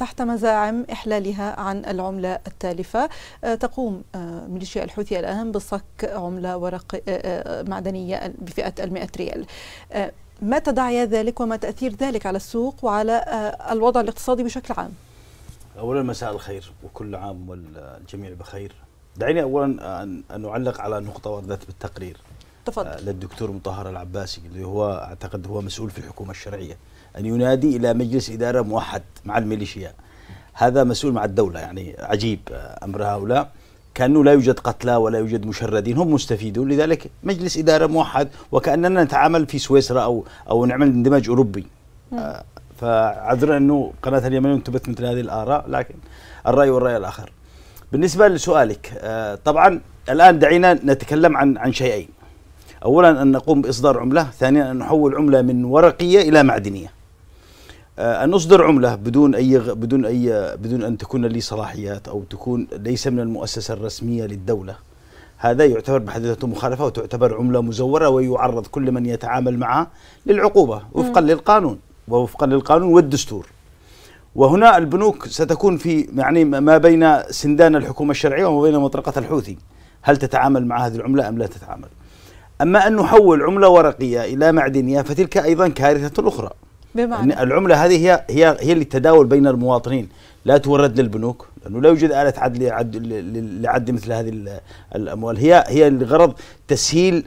تحت مزاعم إحلالها عن العملة التالفة آه، تقوم آه، ميليشيا الحوثي الآن بصك عملة ورق آه، معدنية بفئة المئة ريال ما تداعي ذلك وما تأثير ذلك على السوق وعلى الوضع الاقتصادي بشكل عام أولا مساء الخير وكل عام والجميع بخير دعيني أولا أن أعلق على نقطة وردت بالتقرير تفضل. آه، للدكتور مطهر العباسي اللي هو اعتقد هو مسؤول في الحكومه الشرعيه ان ينادي الى مجلس اداره موحد مع الميليشيا هذا مسؤول مع الدوله يعني عجيب آه، امر هؤلاء كانه لا يوجد قتلى ولا يوجد مشردين هم مستفيدون لذلك مجلس اداره موحد وكاننا نتعامل في سويسرا او او نعمل اندماج اوروبي آه، فعذرا انه قناه اليمن تبث مثل هذه الاراء لكن الراي والراي الاخر بالنسبه لسؤالك طبعا الان دعينا نتكلم عن عن شيئين أولا أن نقوم بإصدار عملة ثانيا أن نحول عملة من ورقية إلى معدنية آه، أن نصدر عملة بدون أي بدون أي بدون أن تكون لي صلاحيات أو تكون ليس من المؤسسة الرسمية للدولة هذا يعتبر بحد ذاته مخالفة وتعتبر عملة مزورة ويعرض كل من يتعامل معها للعقوبة وفقا م. للقانون ووفقا للقانون والدستور وهنا البنوك ستكون في يعني ما بين سندان الحكومة الشرعية وما بين مطرقة الحوثي هل تتعامل مع هذه العملة أم لا تتعامل أما أن نحول عملة ورقية إلى معدنية فتلك أيضا كارثة أخرى بمعنى يعني العملة هذه هي هي هي للتداول بين المواطنين لا تورد للبنوك لأنه لا يوجد آلة عد لعد مثل هذه الأموال هي هي لغرض تسهيل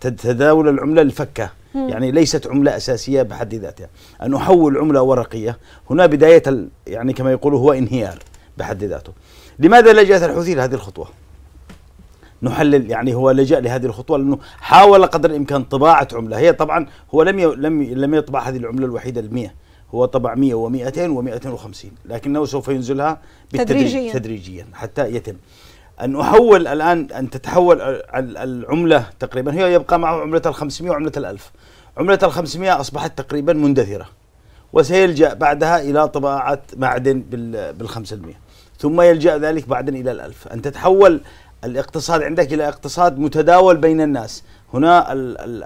تداول العملة الفكة يعني ليست عملة أساسية بحد ذاتها أن أحول عملة ورقية هنا بداية يعني كما يقولوا هو انهيار بحد ذاته لماذا لجأت الحوثي لهذه الخطوة؟ نحلل يعني هو لجأ لهذه الخطوة لأنه حاول قدر الإمكان طباعة عملة هي طبعا هو لم لم لم يطبع هذه العملة الوحيدة ال100 هو طبع 100 و200 و250 لكنه سوف ينزلها بالتدريج تدريجيا, تدريجيا حتى يتم أن أحول الآن أن تتحول العملة تقريبا هي يبقى معه عملة ال 500 وعملة ال 1000 عملة ال 500 أصبحت تقريبا مندثرة وسيلجأ بعدها إلى طباعة معدن بال 5% ثم يلجأ ذلك بعدين إلى الألف أن تتحول الاقتصاد عندك الى اقتصاد متداول بين الناس هنا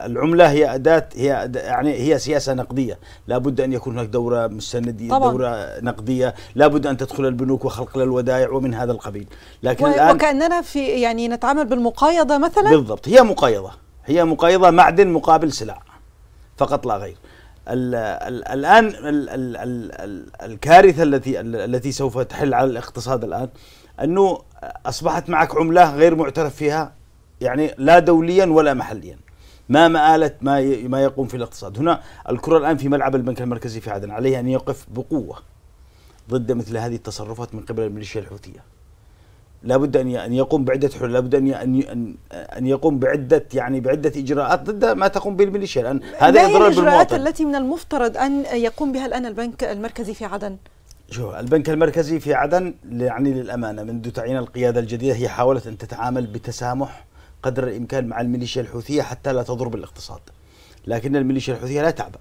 العمله هي اداه هي يعني هي سياسه نقديه لابد ان يكون هناك دوره مستنديه طبعا. دوره نقديه لابد ان تدخل البنوك وخلق للودائع ومن هذا القبيل لكن و... الان وكاننا في يعني نتعامل بالمقايضه مثلا بالضبط هي مقايضه هي مقايضه معدن مقابل سلع فقط لا غير الـ الـ الان الـ الـ الـ الكارثه التي التي سوف تحل على الاقتصاد الان انه اصبحت معك عمله غير معترف فيها يعني لا دوليا ولا محليا ما مآلة ما ما يقوم في الاقتصاد هنا الكرة الآن في ملعب البنك المركزي في عدن عليه أن يقف بقوة ضد مثل هذه التصرفات من قبل الميليشيا الحوثية لابد ان ان يقوم بعده حلول لابد ان ان ان يقوم بعده يعني بعده اجراءات ضد ما تقوم به الميليشيا الان هذا اضرار بالمواطن الاجراءات التي من المفترض ان يقوم بها الان البنك المركزي في عدن شوف البنك المركزي في عدن يعني للامانه منذ تعيين القياده الجديده هي حاولت ان تتعامل بتسامح قدر الامكان مع الميليشيا الحوثيه حتى لا تضرب الاقتصاد. لكن الميليشيا الحوثيه لا تعبأ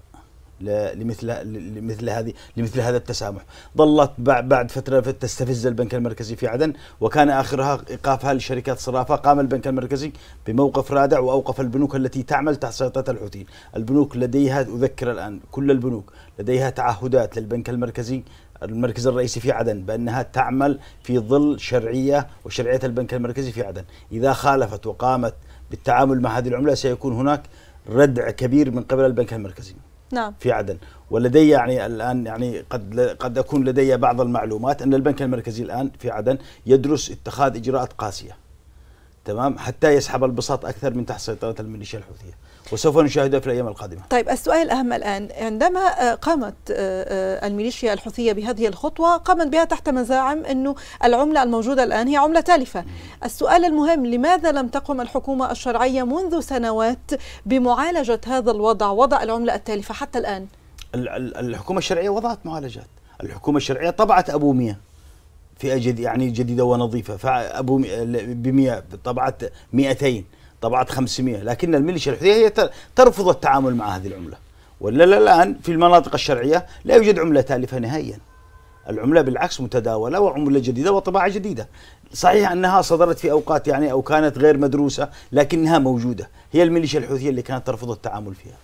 لمثل لمثل هذه لمثل هذا التسامح ظلت بعد فتره تستفز البنك المركزي في عدن وكان اخرها ايقافها لشركات صرافه قام البنك المركزي بموقف رادع واوقف البنوك التي تعمل تحت سيطره الحوثيين البنوك لديها اذكر الان كل البنوك لديها تعهدات للبنك المركزي المركز الرئيسي في عدن بأنها تعمل في ظل شرعية وشرعية البنك المركزي في عدن إذا خالفت وقامت بالتعامل مع هذه العملة سيكون هناك ردع كبير من قبل البنك المركزي نعم. في عدن ولدي يعني الان يعني قد قد اكون لدي بعض المعلومات ان البنك المركزي الان في عدن يدرس اتخاذ اجراءات قاسيه تمام حتى يسحب البساط أكثر من تحت سيطرة الميليشيا الحوثية وسوف نشاهدها في الأيام القادمة طيب السؤال الأهم الآن عندما آه، قامت آه، آه، الميليشيا الحوثية بهذه الخطوة قامت بها تحت مزاعم أنه العملة الموجودة الآن هي عملة تالفة السؤال المهم لماذا لم تقم الحكومة الشرعية منذ سنوات بمعالجة هذا الوضع وضع العملة التالفة حتى الآن الحكومة الشرعية وضعت معالجات الحكومة الشرعية طبعت أبو مية فئه جديد يعني جديده ونظيفه فابو ب 100 طبعت 200 طبعت 500 لكن الميليشيا الحوثيه هي ترفض التعامل مع هذه العمله ولا لا الان في المناطق الشرعيه لا يوجد عمله تالفه نهائيا العمله بالعكس متداوله وعمله جديده وطباعه جديده صحيح انها صدرت في اوقات يعني او كانت غير مدروسه لكنها موجوده هي الميليشيا الحوثيه اللي كانت ترفض التعامل فيها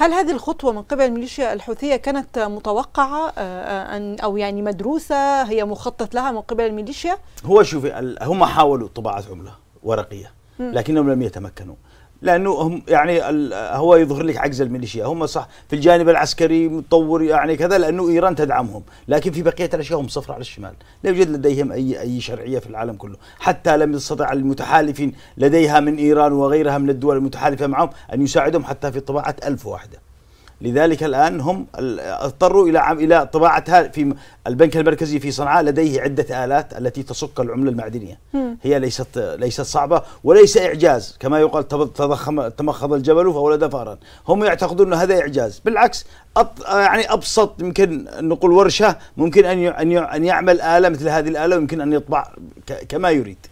هل هذه الخطوة من قبل ميليشيا الحوثية كانت متوقعة آه، آه، أن أو يعني مدروسة هي مخطط لها من قبل الميليشيا؟ هو شوفي هم حاولوا طباعة عملة ورقية لكنهم لم يتمكنوا لانه هم يعني هو يظهر لك عجز الميليشيا هم صح في الجانب العسكري متطور يعني كذا لانه ايران تدعمهم لكن في بقيه الاشياء هم صفر على الشمال لا يوجد لديهم اي اي شرعيه في العالم كله حتى لم يستطع المتحالفين لديها من ايران وغيرها من الدول المتحالفه معهم ان يساعدهم حتى في طباعه ألف وحده لذلك الآن هم اضطروا إلى إلى طباعتها في البنك المركزي في صنعاء لديه عدة آلات التي تصك العملة المعدنية هي ليست ليست صعبة وليس إعجاز كما يقال تضخم تمخض الجبل فولد فارا هم يعتقدون أن هذا إعجاز بالعكس يعني أبسط يمكن نقول ورشة ممكن أن أن يعمل آلة مثل هذه الآلة ويمكن أن يطبع كما يريد